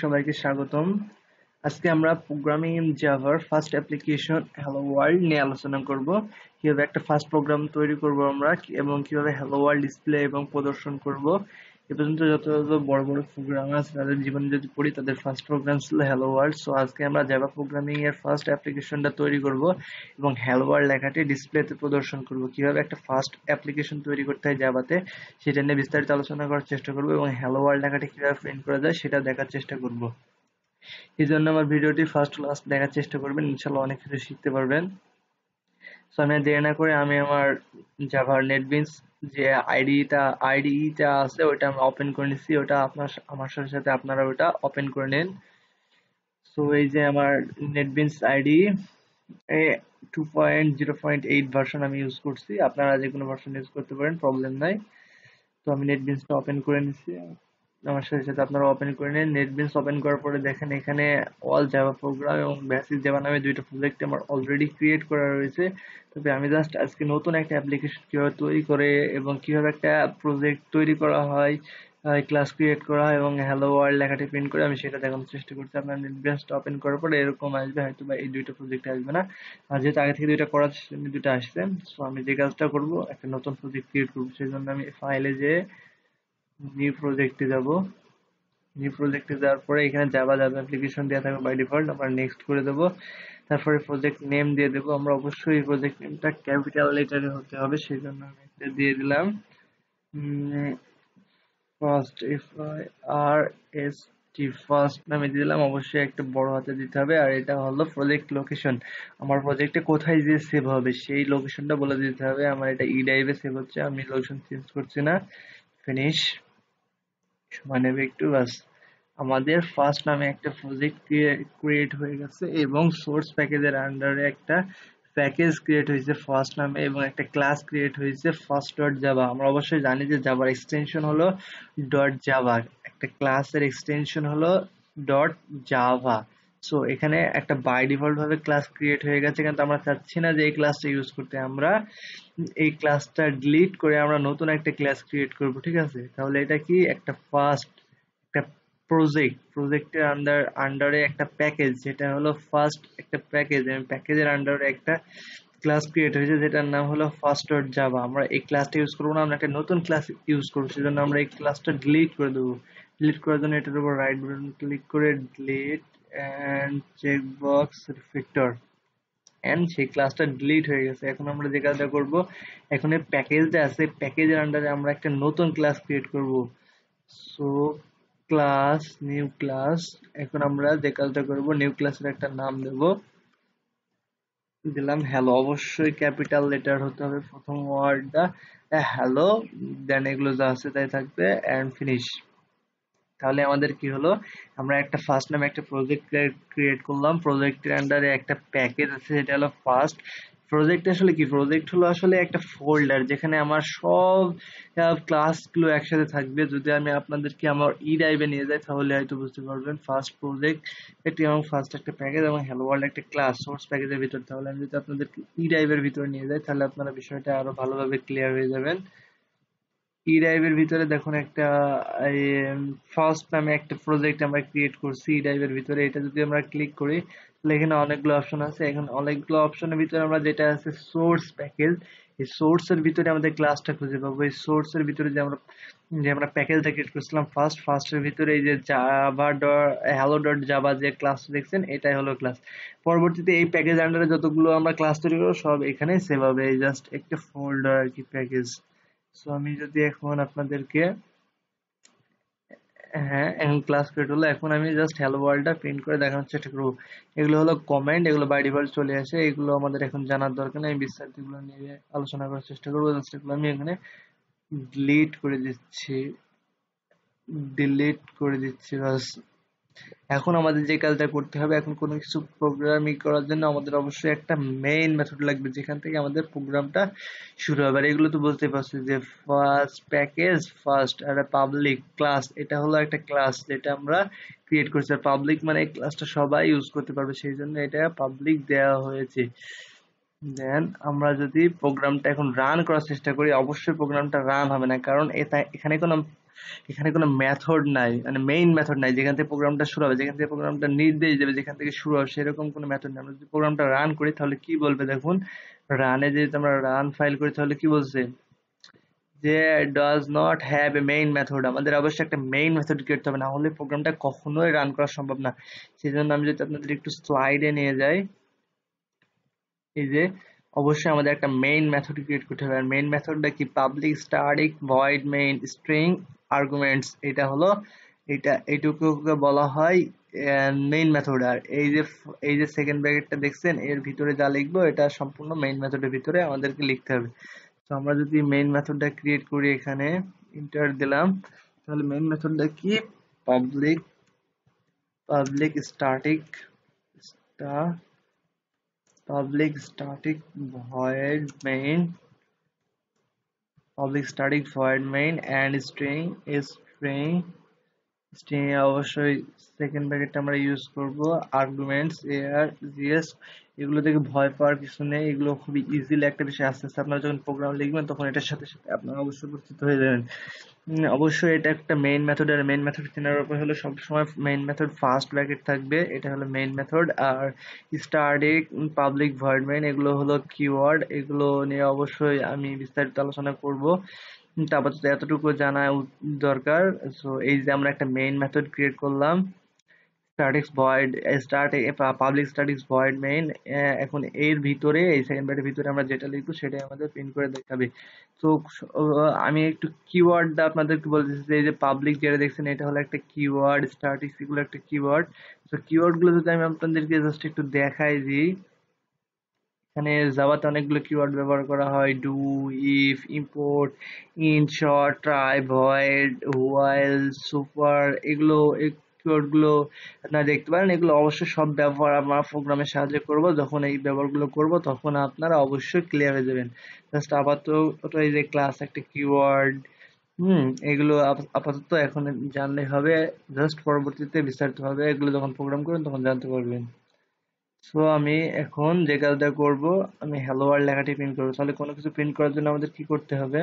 সবাইকে স্বাগতম আজকে আমরা প্রোগ্রামিং জাভার ফার্স্ট অ্যাপ্লিকেশন হ্যালো ওয়ার্ল্ড নিয়ে আলোচনা কিভাবে একটা ফার্স্ট প্রোগ্রাম তৈরি করব আমরা এবং কিভাবে হ্যালো ওয়ার্ল্ড ডিসপ্লে এবং প্রদর্শন করব এ পর্যন্ত যত যত বড় বড় প্রোগ্রাম আছে তাদের জীবনে যদি পড়ি তাদের ফার্স্ট প্রোগ্রাম ছিল হ্যালো ওয়ার্ল্ড সো আজকে আমরা জাভা প্রোগ্রামিং এর ফার্স্ট অ্যাপ্লিকেশনটা তৈরি করব এবং হ্যালো ওয়ার্ল্ড লেখাটি ডিসপ্লেতে প্রদর্শন করব কিভাবে একটা ফার্স্ট অ্যাপ্লিকেশন তৈরি করতে হয় জাভাতে সেটা নিয়ে বিস্তারিত আলোচনা করার চেষ্টা করব এবং হ্যালো ওয়ার্ল্ড লেখাটি কিভাবে প্রিন্ট করা যায় সেটা দেখার চেষ্টা করব এই জন্য আমার ভিডিওটি ফার্স্ট লাস্ট দেখার চেষ্টা করবেন ইনশাআল্লাহ অনেক কিছু শিখতে পারবেন সো আমি দেরি না করে আমি আমার জাভার নেটবিনস যে আইডিটা আইডিটা e আছে ওটা আমি ওপেন করে নিচ্ছি ওটা আপনার আমার সাথে সাথে আপনারা ওটা ওপেন করে নেন সো এই যে আমার NetBeans ID two point zero point eight version আমি ইউজ করছি আপনারা যে কোনো ভার্সন ইউজ করতে পারেন প্রবলেম নাই তো আমি নেটবিনসটা ওপেন করে নিচ্ছি আমার সাথে সাথে আপনারা ওপেন করে নিন নেটবিনস ওপেন করার পরে দেখেন এখানে অল জাভা প্রোগ্রাম এবং বেসিক জাভা নামে দুইটা প্রজেক্ট আমার অলরেডি ক্রিয়েট করা রয়েছে তবে আমি জাস্ট আজকে নতুন একটা অ্যাপ্লিকেশন কীভাবে তৈরি করে এবং কীভাবে একটা প্রজেক্ট তৈরি করা হয় ক্লাস ক্রিয়েট করা হয় এবং হ্যালো ওয়ার্ল্ড লেখাটি প্রিন্ট করে আমি সেটা দেখানোর চেষ্টা করছি আপনার নেটবেসটা ওপেন করার পরে এরকম আসবে হয়তো বা এই দুইটা প্রজেক্ট আসবে না আর যেহেতু আগে থেকে দুইটা করার দুইটা আসছে সো আমি যে কাজটা করবো একটা নতুন প্রজেক্ট ক্রিয়েট করবো সেই জন্য আমি ফাইলে যেয়ে নিউ প্রজেক্টে যাব নিউ প্রজেক্টে যাওয়ার পরে এখানে জাভা জাভা অ্যাপ্লিকেশন দেওয়া থাকবে বাই ডিফল্ট আমরা নেক্সট করে দেবো তারপরে প্রজেক্ট নেম দিয়ে দেবো আমরা অবশ্যই প্রজেক্ট নেমটা ক্যাপিটাল লেটারে হতে হবে সেই জন্য আমি এটা দিয়ে দিলাম first F I R S T first নামে দিয়ে দিলাম অবশ্যই একটা বড় হাতে দিতে হবে আর এটা হলো প্রজেক্ট লোকেশন আমার প্রজেক্টে কোথায় যে সেভ হবে সেই লোকেশনটা বলে দিতে হবে আমার এটা ই ড্রাইভে সেভ হচ্ছে আমি লোকেশন চেঞ্জ করছি না ফিনিশ মানে একটু বাস আমাদের ফার্স্ট নামে একটা প্রজেক্ট ক্রিয়েট হয়ে গেছে এবং সোর্স প্যাকেজের আন্ডারে একটা প্যাকেজ ক্রিয়েট হয়েছে ফার্স্ট নামে এবং একটা ক্লাস ক্রিয়েট হয়েছে ফার্স্ট ডট জাভা আমরা অবশ্যই জানি যে জাভার এক্সটেনশন হলো ডট জাভা একটা ক্লাসের এক্সটেনশন হলো ডট জাভা সো এখানে একটা বাই ডিফল্ট ভাবে ক্লাস ক্রিয়েট হয়ে গেছে কিন্তু আমরা চাচ্ছি না যে এই ক্লাসটা ইউজ করতে আমরা এই ক্লাসটা ডিলিট করে আমরা নতুন একটা ক্লাস ক্রিয়েট করব ঠিক আছে তাহলে এটা কি একটা ফার্স্ট একটা প্রজেক্ট প্রজেক্টের আন্ডার আন্ডারে একটা প্যাকেজ যেটা হলো ফার্স্ট একটা প্যাকেজ প্যাকেজের আন্ডারে একটা ক্লাস ক্রিয়েট হয়েছে যেটার নাম হলো ফার্স্ট ডট জাভা আমরা এই ক্লাসটা ইউজ করবো না আমরা একটা নতুন ক্লাস ইউজ করবো সেজন্য আমরা এই ক্লাসটা ডিলিট করে দেবো ডিলিট করার জন্য এটার উপর রাইট বাটন ক্লিক করে delete and checkbox refactor and সেই ক্লাসটা ডিলিট হয়ে গেছে এখন আমরা যে কাজটা করব এখন এই প্যাকেজটা আছে প্যাকেজের আন্ডারে আমরা একটা নতুন ক্লাস ক্রিয়েট করব সো ক্লাস নিউ ক্লাস এখন আমরা যে কাজটা করব নিউ ক্লাসের একটা নাম দেব দিলাম হ্যালো অবশ্যই ক্যাপিটাল লেটার হতে হবে প্রথম ওয়ার্ডটা হ্যালো দেন এগুলো যা আছে তাই থাকবে অ্যান্ড ফিনিশ তাহলে আমাদের কি হলো আমরা একটা ফার্স্ট নামে একটা প্রজেক্ট ক্রিয়েট করলাম প্রজেক্টের আন্ডারে একটা প্যাকেজ আছে সেটা হলো ফার্স্ট প্রজেক্ট আসলে কি প্রজেক্ট হলো আসলে একটা ফোল্ডার যেখানে আমার সব ক্লাসগুলো একসাথে থাকবে যদি আমি আপনাদেরকে আমার ই ড্রাইভে নিয়ে যাই তাহলে হয়তো বুঝতে পারবেন ফার্স্ট প্রজেক্ট একটি এবং ফার্স্ট একটা প্যাকেজ এবং হ্যালো ওয়ার্ল্ড একটা ক্লাস সোর্স প্যাকেজের ভিতর তাহলে আমি যদি আপনাদেরকে ই ড্রাইভের ভিতরে নিয়ে যাই তাহলে আপনারা বিষয়টা আরো ভালোভাবে ক্লিয়ার হয়ে যাবেন ই এর ভিতরে দেখুন একটা ফার্স্ট নামে একটা প্রজেক্ট আমরা ক্রিয়েট করছি ই এর ভিতরে এটা যদি আমরা ক্লিক করি তাহলে এখানে অনেকগুলো অপশন আছে এখন অনেকগুলো অপশনের ভিতরে আমরা যেটা আছে সোর্স প্যাকেজ এই সোর্সের ভিতরে আমাদের ক্লাসটা খুঁজে পাবো এই সোর্সের ভিতরে যে আমরা যে আমরা প্যাকেজটা ক্রিয়েট করছিলাম ফার্স্ট ফার্স্টের ভিতরে এই যে Java dot hello dot Java যে ক্লাস দেখছেন এটাই হলো ক্লাস পরবর্তীতে এই প্যাকেজ আন্ডারে যতগুলো আমরা ক্লাস তৈরি করবো সব এখানে সেভ হবে জাস্ট একটা ফোল্ডার কি প্যাকেজ সো আমি যদি এখন আপনাদেরকে হ্যাঁ এখন ক্লাস ক্রিয়েট হলো এখন আমি জাস্ট হ্যালো ওয়ার্ল্ডটা প্রিন্ট করে দেখানোর চেষ্টা করবো এগুলো হলো কমেন্ট এগুলো বাই ডিফল্ট চলে আসে এগুলো আমাদের এখন জানার দরকার নেই বিস্তারিতগুলো নিয়ে আলোচনা করার চেষ্টা করবো জাস্ট এগুলো আমি এখানে ডিলিট করে দিচ্ছি ডিলিট করে দিচ্ছি বাস এখন আমাদের যে কাজটা করতে হবে এখন কোনো কিছু প্রোগ্রামিং করার জন্য আমাদের অবশ্যই একটা মেইন মেথড লাগবে যেখান থেকে আমাদের প্রোগ্রামটা শুরু হবে আর এগুলো তো বলতে পারছি যে ফার্স্ট প্যাকেজ ফার্স্ট আর পাবলিক ক্লাস এটা হলো একটা ক্লাস যেটা আমরা ক্রিয়েট করছি আর পাবলিক মানে এই ক্লাসটা সবাই ইউজ করতে পারবে সেই জন্য এটা পাবলিক দেওয়া হয়েছে দেন আমরা যদি প্রোগ্রামটা এখন রান করার চেষ্টা করি অবশ্যই প্রোগ্রামটা রান হবে না কারণ এখানে কোনো এখানে কোনো মেথড নাই মানে মেইন মেথড নাই যেখান থেকে প্রোগ্রামটা শুরু হবে যেখান থেকে প্রোগ্রামটা নির্দেশ দেবে যেখান থেকে শুরু হবে সেরকম কোনো মেথড নেই আমরা যদি প্রোগ্রামটা রান করি তাহলে কি বলবে দেখুন রানে যদি আমরা রান ফাইল করি তাহলে কি বলছে যে does not have a main method আমাদের অবশ্যই একটা মেইন মেথড করতে হবে না হলে প্রোগ্রামটা কখনোই রান করা সম্ভব না সেই জন্য আমি যদি আপনাদের একটু স্লাইডে নিয়ে যাই এই যে অবশ্যই আমাদের একটা মেইন মেথড ক্রিয়েট করতে হবে আর মেইন মেথডটা কি public static void main string arguments এটা হলো এটা এটুকুকে বলা হয় মেইন মেথড আর এই যে এই যে সেকেন্ড ব্র্যাকেটটা দেখছেন এর ভিতরে যা লিখবো এটা সম্পূর্ণ মেইন মেথডের ভিতরে আমাদেরকে লিখতে হবে তো আমরা যদি মেইন মেথডটা ক্রিয়েট করি এখানে ইন্টার দিলাম তাহলে মেইন মেথডটা কি public public static public static void main Public static void main and string is string string এ অবশ্যই সেকেন্ড ব্র্যাকেটটা আমরা ইউজ করব আর্গুমেন্টস এআর জিএস এগুলো থেকে ভয় পাওয়ার কিছু নেই এগুলো খুবই ইজিলি একটা বিষয় আস্তে আস্তে আপনারা যখন প্রোগ্রাম লিখবেন তখন এটার সাথে সাথে আপনারা অবশ্যই উপস্থিত হয়ে যাবেন অবশ্যই এটা একটা মেইন মেথড আর মেইন মেথড কেনার উপর হলো সবসময় মেইন মেথড ফার্স্ট ব্র্যাকেট থাকবে এটা হলো মেইন মেথড আর স্টাডি পাবলিক ভয়েড মেইন এগুলো হলো কিওয়ার্ড এগুলো নিয়ে অবশ্যই আমি বিস্তারিত আলোচনা করব তো আপাতত এতটুকু জানা দরকার সো এই যে আমরা একটা মেইন মেথড ক্রিয়েট করলাম statics void start public statics void main এখন এর ভিতরে এই সেকেন্ড পার্টের ভিতরে আমরা যেটা লিখবো সেটাই আমাদের প্রিন্ট করে দেখাবে তো আমি একটু কিওয়ার্ডটা আপনাদের একটু বলতে যে এই যে পাবলিক যেটা দেখছেন এটা হলো একটা কিওয়ার্ড স্ট্যাটিক্স এগুলো একটা কিওয়ার্ড তো কিওয়ার্ডগুলো যদি আমি আপনাদেরকে জাস্ট একটু দেখাই দিই এখানে যাওয়াতে অনেকগুলো কিওয়ার্ড ব্যবহার করা হয় do if import int short try void while super এগুলো কিওয়ার্ডগুলো আপনারা দেখতে পারেন এগুলো অবশ্যই সব ব্যবহার আমরা প্রোগ্রামের সাহায্যে করব যখন এই ব্যবহারগুলো করব তখন আপনারা অবশ্যই ক্লিয়ার হয়ে যাবেন জাস্ট আপাতত এই যে ক্লাস একটা কিওয়ার্ড হুম এগুলো আপাতত এখন জানলে হবে জাস্ট পরবর্তীতে বিস্তারিতভাবে এগুলো যখন প্রোগ্রাম করবেন তখন জানতে পারবেন সো আমি এখন যে কাজটা করব আমি হ্যালো ওয়ার্ল্ড লেখাটি প্রিন্ট করব তাহলে কোনো কিছু প্রিন্ট করার জন্য আমাদের কি করতে হবে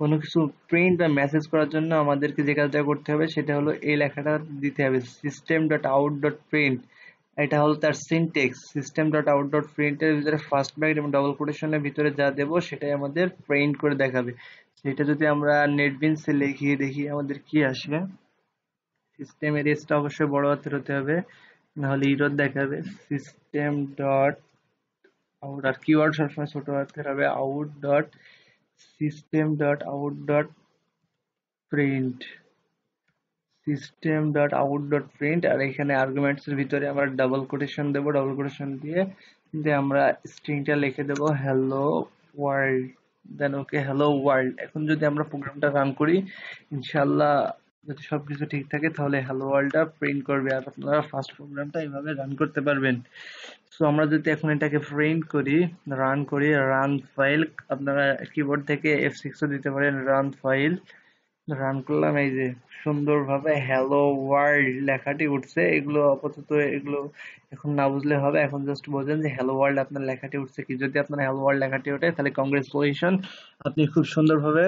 কোনো কিছু প্রিন্ট বা মেসেজ করার জন্য আমাদেরকে যে কাজটা করতে হবে সেটা হলো এই লেখাটা দিতে হবে system dot out dot print এটা হলো তার syntax system dot out dot প্রিন্টের ভিতরে ফার্স্ট ব্যাগ এবং ডবল কোটেশনের ভিতরে যা দেব সেটাই আমাদের প্রিন্ট করে দেখাবে সেটা যদি আমরা নেটবিনসে লিখিয়ে দেখি আমাদের কি আসবে সিস্টেমের এসটা অবশ্যই বড় হাতের হতে হবে নাহলে ইরোর দেখাবে সিস্টেম ডট আউট আর কিওয়ার্ড সবসময় ছোট অর্থের হবে out dot system dot out dot print system dot out dot print আর এখানে আর্গুমেন্টস এর ভিতরে আমরা ডাবল কোটেশন দেবো ডাবল কোটেশন দিয়ে দিয়ে আমরা স্ট্রিংটা লিখে দেবো hello world then okay hello world এখন যদি আমরা প্রোগ্রামটা রান করি ইনশাল্লাহ যদি সব কিছু ঠিক থাকে তাহলে হ্যালো ওয়ার্ল্ডটা প্রিন্ট করবে আর আপনারা ফার্স্ট প্রোগ্রামটা এইভাবে রান করতে পারবেন সো আমরা যদি এখন এটাকে প্রিন্ট করি রান করি রান ফাইল আপনারা কিবোর্ড থেকে এফ সিক্সও দিতে পারেন রান ফাইল রান করলাম এই যে সুন্দরভাবে হ্যালো ওয়ার্ল্ড লেখাটি উঠছে এগুলো আপাতত এগুলো এখন না বুঝলে হবে এখন জাস্ট বোঝেন যে হ্যালো ওয়ার্ল্ড আপনার লেখাটি উঠছে কি যদি আপনার হ্যালো ওয়ার্ল্ড লেখাটি ওঠে তাহলে কংগ্রেচুলেশন আপনি খুব সুন্দরভাবে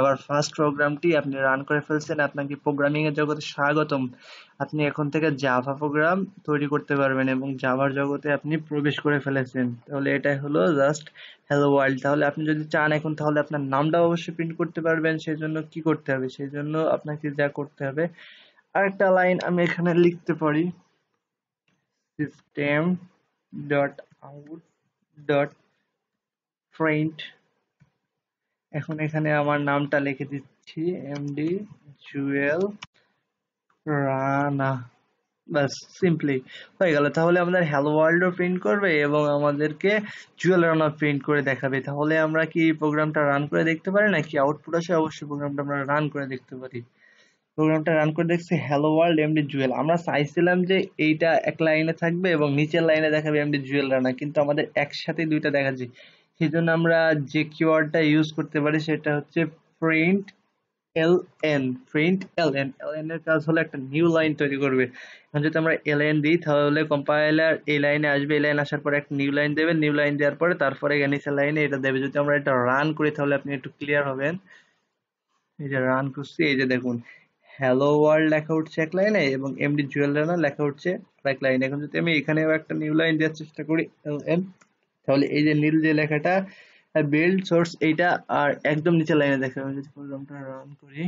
আবার ফার্স্ট প্রোগ্রামটি আপনি রান করে ফেলছেন আপনাকে প্রোগ্রামিং এর জগতে স্বাগতম আপনি এখন থেকে জাভা প্রোগ্রাম তৈরি করতে পারবেন এবং জাভার জগতে আপনি প্রবেশ করে ফেলেছেন তাহলে এটাই হলো জাস্ট হ্যালো ওয়ার্ল্ড তাহলে আপনি যদি চান এখন তাহলে আপনার নামটা অবশ্যই প্রিন্ট করতে পারবেন সেই জন্য কি করতে হবে সেই জন্য আপনাকে যা করতে হবে আরেকটা লাইন আমি এখানে লিখতে পারি system dot out dot print এখন এখানে আমার নামটা লিখে দিচ্ছি এমডি জুয়েল রানা বাস সিম্পলি হয়ে গেল তাহলে আমাদের হ্যালো ওয়ার্ল্ডও প্রিন্ট করবে এবং আমাদেরকে জুয়েল রানা প্রিন্ট করে দেখাবে তাহলে আমরা কি প্রোগ্রামটা রান করে দেখতে পারি নাকি আউটপুট আসে অবশ্যই প্রোগ্রামটা আমরা রান করে দেখতে পারি প্রোগ্রামটা রান করে দেখছি হ্যালো ওয়ার্ল্ড এমডি জুয়েল আমরা চাইছিলাম যে এইটা এক লাইনে থাকবে এবং নিচের লাইনে দেখাবে এমডি জুয়েল রানা কিন্তু আমাদের একসাথে দুইটা দেখাচ্ছি সেই জন্য আমরা যে কিওয়ার্ডটা ইউজ করতে পারি সেটা হচ্ছে print L N print L N L N এর কাজ হলো একটা নিউ লাইন তৈরি করবে এখন যদি আমরা এল এন দিই তাহলে কম্পাইলার এই লাইনে আসবে এই লাইন আসার পরে একটা নিউ লাইন দেবে নিউ লাইন দেওয়ার পরে তারপরে নিচে লাইনে এটা দেবে যদি আমরা এটা রান করি তাহলে আপনি একটু ক্লিয়ার হবেন এই যে রান করছি এই যে দেখুন হ্যালো ওয়ার্ল্ড লেখা উঠছে এক লাইনে এবং এমডি জুয়েল রানা লেখা উঠছে এক লাইনে এখন যদি আমি এখানেও একটা নিউ লাইন দেওয়ার চেষ্টা করি এম তাহলে এই যে নীল যে লেখাটা বিল্ড সোর্স এইটা আর একদম নিচে লাইনে দেখা আমি যদি প্রোগ্রামটা রান করি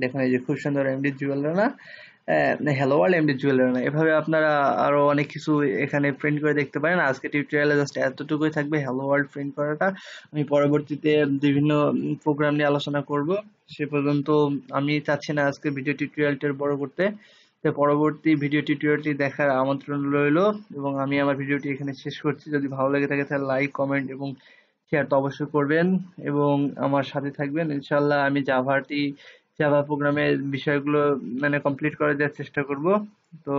দেখুন এই যে খুব সুন্দর MD Jewel Rana hello world MD জুয়েলার এভাবে আপনারা আরও অনেক কিছু এখানে প্রিন্ট করে দেখতে পারেন আজকে টিউটোরিয়ালে জাস্ট এতটুকুই থাকবে হ্যালো ওয়ার্ল্ড প্রিন্ট করাটা আমি পরবর্তীতে বিভিন্ন প্রোগ্রাম নিয়ে আলোচনা করব সে পর্যন্ত আমি চাচ্ছি না আজকে ভিডিও টিউটোরিয়ালটার বড় করতে তো পরবর্তী ভিডিও টিউটোরিয়ালটি দেখার আমন্ত্রণ রইল এবং আমি আমার ভিডিওটি এখানে শেষ করছি যদি ভালো লেগে থাকে তাহলে লাইক কমেন্ট এবং শেয়ার তো অবশ্যই করবেন এবং আমার সাথে থাকবেন ইনশাল্লাহ আমি জাভাটি জাভা প্রোগ্রামের বিষয়গুলো মানে কমপ্লিট করে দেওয়ার চেষ্টা করব তো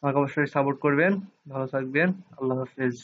আমাকে অবশ্যই সাপোর্ট করবেন ভালো থাকবেন আল্লাহ হাফেজ